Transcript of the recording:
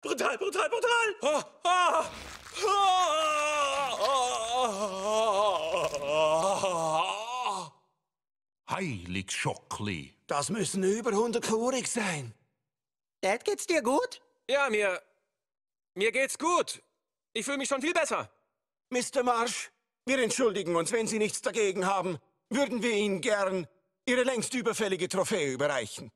Brutal, brutal, brutal! Heilig Schockli. Das müssen über 100 Kurig sein. Dad, geht's dir gut? Ja, mir... Mir geht's gut. Ich fühle mich schon viel besser. Mr. Marsh, wir entschuldigen uns, wenn Sie nichts dagegen haben. Würden wir Ihnen gern Ihre längst überfällige Trophäe überreichen.